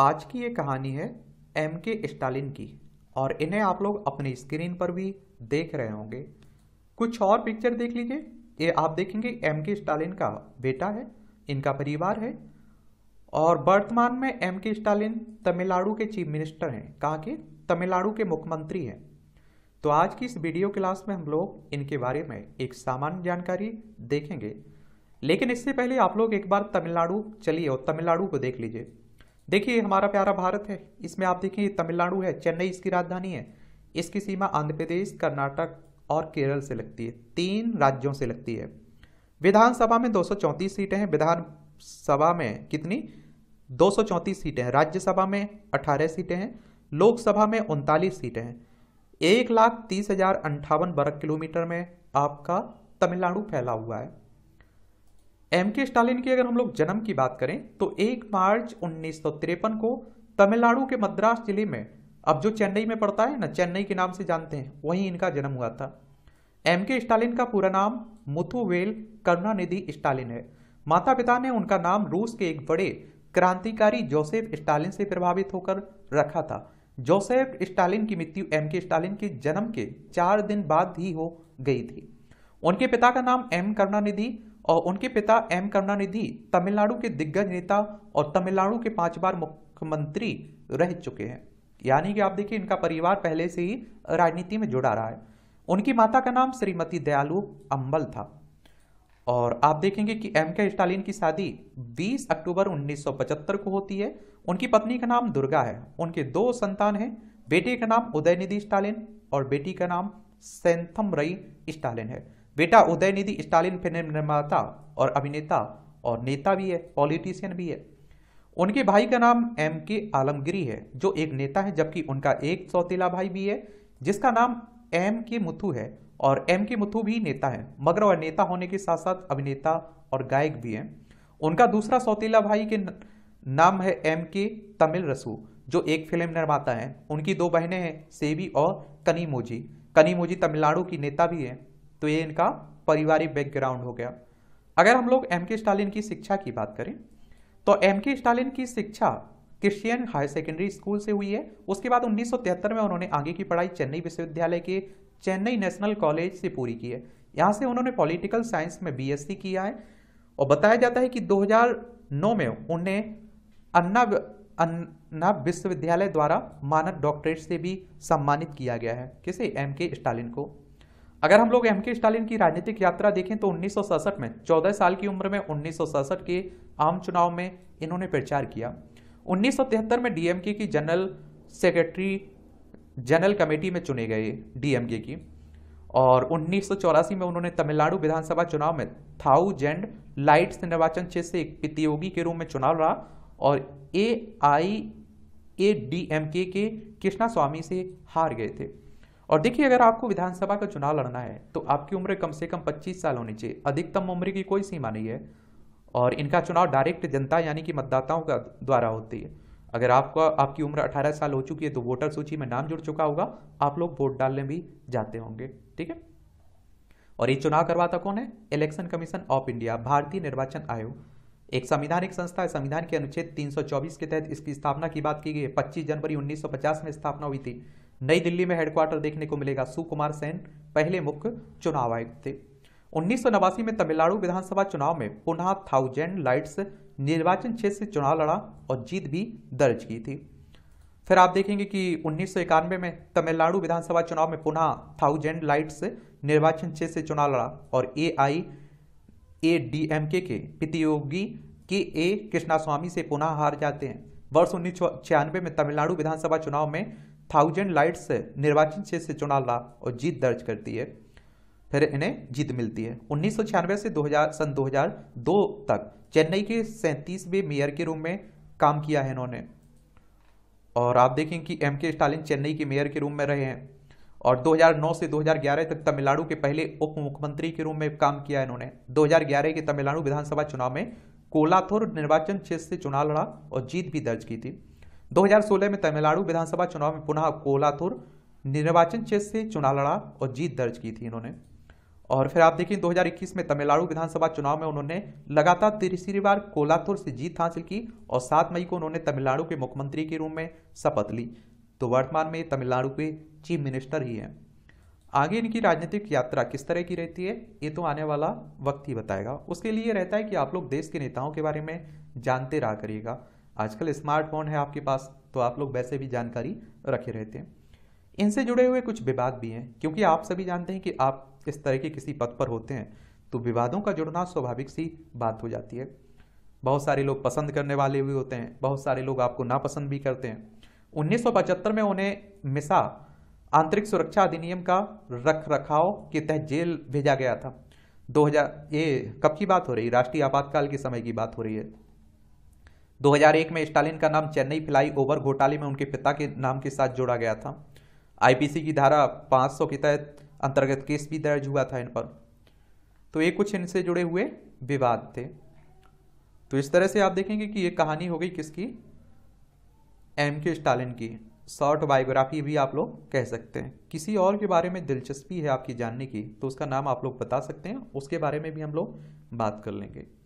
आज की ये कहानी है एम के स्टालिन की और इन्हें आप लोग अपनी स्क्रीन पर भी देख रहे होंगे कुछ और पिक्चर देख लीजिए ये आप देखेंगे एम के स्टालिन का बेटा है इनका परिवार है और वर्तमान में एम के स्टालिन तमिलनाडु के चीफ मिनिस्टर हैं कहाँ के तमिलनाडु के मुख्यमंत्री हैं तो आज की इस वीडियो क्लास में हम लोग इनके बारे में एक सामान्य जानकारी देखेंगे लेकिन इससे पहले आप लोग एक बार तमिलनाडु चलिए और तमिलनाडु को देख लीजिए देखिए हमारा प्यारा भारत है इसमें आप देखिए तमिलनाडु है चेन्नई इसकी राजधानी है इसकी सीमा आंध्र प्रदेश कर्नाटक और केरल से लगती है तीन राज्यों से लगती है विधानसभा में दो सीटें हैं विधानसभा में कितनी दो सीटें हैं राज्यसभा में अठारह सीटें हैं लोकसभा में उनतालीस सीटें हैं एक लाख तीस हजार अंठावन वर्ग किलोमीटर में आपका तमिलनाडु फैला हुआ है एम के स्टालिन की अगर हम लोग जन्म की बात करें तो 1 मार्च उन्नीस को तमिलनाडु के मद्रास जिले में अब जो चेन्नई में पड़ता है ना चेन्नई के नाम से जानते हैं वहीं इनका जन्म हुआ था एम के स्टालिन का पूरा नाम मुथुवेल करुणानिधि स्टालिन है माता पिता ने उनका नाम रूस के एक बड़े क्रांतिकारी जोसेफ स्टालिन से प्रभावित होकर रखा था जोसेफ स्टालिन की मृत्यु एम के स्टालिन के जन्म के चार दिन बाद ही हो गई थी उनके पिता का नाम एम करुणानिधि और उनके पिता एम करुणानिधि तमिलनाडु के दिग्गज नेता और तमिलनाडु के पांच बार मुख्यमंत्री रह चुके हैं यानी कि आप देखिए इनका परिवार पहले से ही राजनीति में जुड़ा रहा है उनकी माता का नाम श्रीमती दयालु अम्बल था और आप देखेंगे कि एम के स्टालिन की शादी 20 अक्टूबर 1975 को होती है उनकी पत्नी का नाम दुर्गा है उनके दो संतान हैं बेटे का नाम उदयनिधि स्टालिन और बेटी का नाम सेंथम रई स्टालिन है बेटा उदय निधि स्टालिन फिल्म निर्माता और अभिनेता और नेता भी है पॉलिटिशियन भी है उनके भाई का नाम एम के आलमगिरी है जो एक नेता है जबकि उनका एक सौतेला भाई भी है जिसका नाम एम के मुथु है और एम के मुथु भी नेता है मगर वह नेता होने के साथ साथ अभिनेता और गायक भी हैं उनका दूसरा सौतेला भाई के नाम है एम के तमिल रसू जो एक फिल्म निर्माता है उनकी दो बहनें हैं सेवी और कनीमोजी कनीमोजी तमिलनाडु की नेता भी हैं तो ये इनका पारिवारिक बैकग्राउंड हो गया अगर हम लोग एम के स्टालिन की शिक्षा की बात करें तो एम के स्टालिन की शिक्षा क्रिश्चियन हायर सेकेंडरी स्कूल से हुई है उसके बाद उन्नीस में उन्होंने आगे की पढ़ाई चेन्नई विश्वविद्यालय के चेन्नई नेशनल कॉलेज से पूरी की है यहाँ से उन्होंने पॉलिटिकल साइंस में बीएससी किया है और बताया जाता है कि 2009 में उन्हें अन्ना अन्ना विश्वविद्यालय द्वारा मानद डॉक्टरेट से भी सम्मानित किया गया है किसे एम के स्टालिन को अगर हम लोग एम के स्टालिन की राजनीतिक यात्रा देखें तो उन्नीस में 14 साल की उम्र में उन्नीस के आम चुनाव में इन्होंने प्रचार किया 1973 में डीएमके की जनरल सेक्रेटरी जनरल कमेटी में चुने गए डीएमके की और उन्नीस में उन्होंने तमिलनाडु विधानसभा चुनाव में थाउजेंड लाइट्स निर्वाचन क्षेत्र से एक प्रतियोगी के रूप में चुनाव रहा और ए आई ए डी एम के कृष्णा स्वामी से हार गए थे और देखिए अगर आपको विधानसभा का चुनाव लड़ना है तो आपकी उम्र कम से कम 25 साल होनी चाहिए अधिकतम उम्र की कोई सीमा नहीं है और इनका चुनाव डायरेक्ट जनता यानी कि मतदाताओं का द्वारा होती है अगर आपका आपकी उम्र 18 साल हो चुकी है तो वोटर सूची में नाम जुड़ चुका होगा आप लोग वोट डालने भी जाते होंगे ठीक है और ये चुनाव करवाता कौन है इलेक्शन कमीशन ऑफ इंडिया भारतीय निर्वाचन आयोग एक संविधानिक संस्था है संविधान के अनुच्छेद 324 के तहत इसकी स्थापना की बात की गई है 25 जनवरी 1950 में स्थापना हुई थी नई दिल्ली में हेडक्वार्टर देखने को मिलेगा सुकुमार सेन पहले मुख्य चुनाव आयुक्त थे उन्नीस में तमिलनाडु विधानसभा चुनाव में पुनः थाउजेंड लाइट्स निर्वाचन क्षेत्र से चुनाव लड़ा और जीत भी दर्ज की थी फिर आप देखेंगे कि उन्नीस में तमिलनाडु विधानसभा चुनाव में पुनः थाउजेंड लाइट्स निर्वाचन क्षेत्र से चुनाव लड़ा और ए आई ए डी एम के के प्रतियोगी के ए कृष्णास्वामी से पुनः हार जाते हैं वर्ष उन्नीस में तमिलनाडु विधानसभा चुनाव में थाउजेंड लाइट से निर्वाचन क्षेत्र से चुनाव लड़ा और जीत दर्ज करती है फिर इन्हें जीत मिलती है उन्नीस से 2000 सन 2002 तक चेन्नई के सैंतीसवें मेयर के रूप में काम किया है इन्होंने और आप देखें कि एम के स्टालिन चेन्नई के मेयर के रूप में रहे हैं और 2009 से 2011 तक तमिलनाडु के पहले उप मुख्यमंत्री के रूप में काम किया इन्होंने 2011 के तमिलनाडु विधानसभा चुनाव में कोलाथुर निर्वाचन क्षेत्र से चुनाव लड़ा और जीत भी दर्ज की थी 2016 में तमिलनाडु विधानसभा चुनाव में पुनः कोलाथुर निर्वाचन क्षेत्र से चुनाव लड़ा और जीत दर्ज की थी इन्होंने और फिर आप देखिए 2021 में तमिलनाडु विधानसभा चुनाव में उन्होंने लगातार तीसरी बार कोलाथुर से जीत हासिल की और 7 मई को उन्होंने तमिलनाडु के मुख्यमंत्री के रूप में शपथ ली तो वर्तमान में तमिलनाडु के चीफ मिनिस्टर ही हैं आगे इनकी राजनीतिक यात्रा किस तरह की रहती है ये तो आने वाला वक्त ही बताएगा उसके लिए रहता है कि आप लोग देश के नेताओं के बारे में जानते रहा करिएगा आजकल स्मार्टफोन है आपके पास तो आप लोग वैसे भी जानकारी रखे रहते हैं इनसे जुड़े हुए कुछ विवाद भी हैं क्योंकि आप सभी जानते हैं कि आप इस तरह के किसी पद पर होते हैं तो विवादों का जुड़ना स्वाभाविक सी बात हो जाती है बहुत सारे लोग पसंद करने वाले भी होते हैं बहुत सारे लोग आपको नापसंद भी करते हैं उन्नीस में उन्हें मिसा आंतरिक सुरक्षा अधिनियम का रख रखाव के तहत जेल भेजा गया था 2000 ये कब की बात हो रही राष्ट्रीय आपातकाल के समय की बात हो रही है 2001 में स्टालिन का नाम चेन्नई फ्लाई ओवर घोटाले में उनके पिता के नाम के साथ जोड़ा गया था आईपीसी की धारा 500 के तहत अंतर्गत केस भी दर्ज हुआ था इन पर तो ये कुछ इनसे जुड़े हुए विवाद थे तो इस तरह से आप देखेंगे कि ये कहानी हो गई किसकी एम के स्टालिन की शॉर्ट बायोग्राफी भी आप लोग कह सकते हैं किसी और के बारे में दिलचस्पी है आपकी जानने की तो उसका नाम आप लोग बता सकते हैं उसके बारे में भी हम लोग बात कर लेंगे